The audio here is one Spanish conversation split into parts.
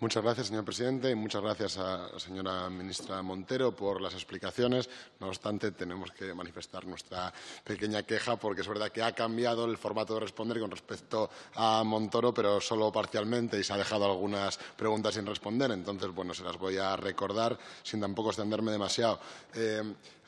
Muchas gracias, señor presidente, y muchas gracias a la señora ministra Montero por las explicaciones. No obstante, tenemos que manifestar nuestra pequeña queja porque es verdad que ha cambiado el formato de responder con respecto a Montoro, pero solo parcialmente y se ha dejado algunas preguntas sin responder. Entonces, bueno, se las voy a recordar sin tampoco extenderme demasiado. Eh,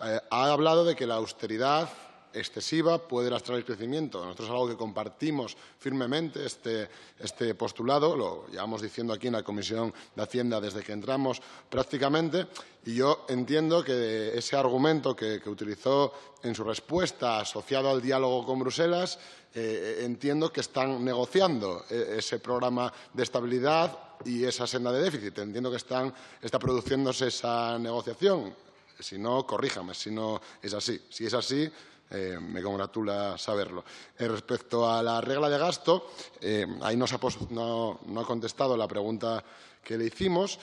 eh, ha hablado de que la austeridad excesiva puede lastrar el crecimiento. Nosotros es algo que compartimos firmemente, este, este, postulado, lo llevamos diciendo aquí en la Comisión de Hacienda desde que entramos prácticamente, y yo entiendo que ese argumento que, utilizó en su respuesta asociado al diálogo con Bruselas, eh, entiendo que están negociando eh, ese programa de estabilidad y esa senda de déficit. Entiendo que están, está produciéndose esa negociación. Si no, corríjame si no es así. Si es así, eh, me congratula saberlo. Eh, respecto a la regla de gasto, eh, ahí no, ha contestado la pregunta que le hicimos.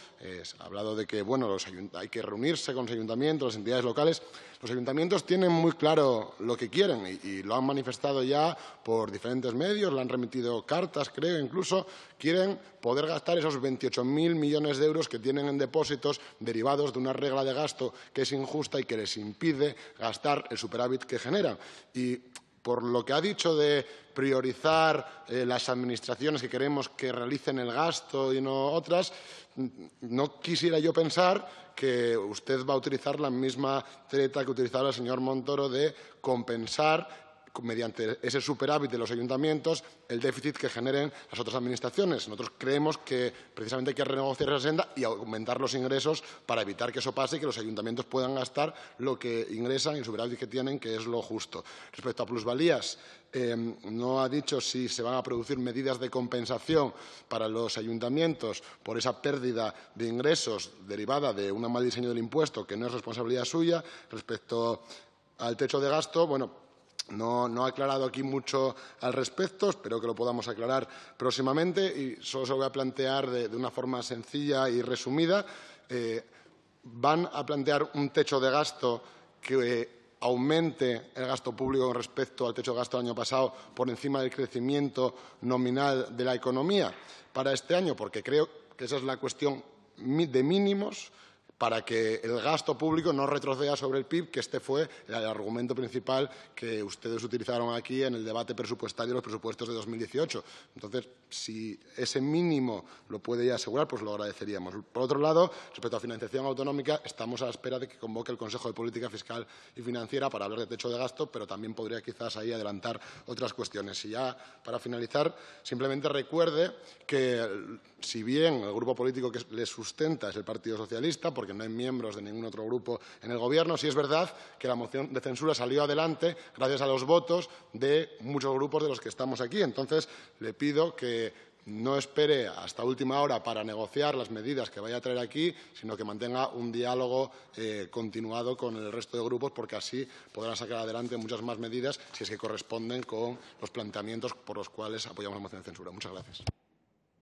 ha hablado de que bueno, hay que reunirse con los ayuntamientos, las entidades locales. Los ayuntamientos tienen muy claro lo que quieren y, lo han manifestado ya por diferentes medios, le han remitido cartas, creo, incluso quieren poder gastar esos 28.000 millones de euros que tienen en depósitos derivados de una regla de gasto que es injusta y que les impide gastar el superávit que genera. Y por lo que ha dicho de priorizar eh, las administraciones que queremos que realicen el gasto y no otras, mm, no quisiera yo pensar que usted va a utilizar la misma treta que utilizaba el señor Montoro de compensar mediante ese superávit de los ayuntamientos, el déficit que generen las otras administraciones. Nosotros creemos que precisamente hay que renegociar esa senda y aumentar los ingresos para evitar que eso pase y que los ayuntamientos puedan gastar lo que ingresan y el superávit que tienen, que es lo justo. Respecto a plusvalías, em, no ha dicho si se van a producir medidas de compensación para los ayuntamientos por esa pérdida de ingresos derivada de un mal diseño del impuesto, que no es responsabilidad suya. Respecto al techo de gasto, bueno, no, ha aclarado aquí mucho al respecto, espero que lo podamos aclarar próximamente y solo se lo voy a plantear de, una forma sencilla y resumida. Eh, ¿Van a plantear un techo de gasto que eh, aumente el gasto público con respecto al techo de gasto del año pasado por encima del crecimiento nominal de la economía para este año? Porque creo que esa es la cuestión de mínimos para que el gasto público no retroceda sobre el PIB, que este fue el argumento principal que ustedes utilizaron aquí en el debate presupuestario de los presupuestos de 2018. Entonces, si ese mínimo lo puede ya asegurar, pues lo agradeceríamos. Por otro lado, respecto a financiación autonómica, estamos a la espera de que convoque el Consejo de Política Fiscal y Financiera para hablar de techo de gasto, pero también podría quizás ahí adelantar otras cuestiones. Y ya, para finalizar, simplemente recuerde que, si bien el grupo político que le sustenta es el Partido Socialista, porque no hay miembros de ningún otro grupo en el Gobierno, sí es verdad que la moción de censura salió adelante gracias a los votos de muchos grupos de los que estamos aquí. Entonces, le pido que no espere hasta última hora para negociar las medidas que vaya a traer aquí, sino que mantenga un diálogo eh, continuado con el resto de grupos, porque así podrá sacar adelante muchas más medidas si es que corresponden con los planteamientos por los cuales apoyamos la moción de censura. Muchas gracias.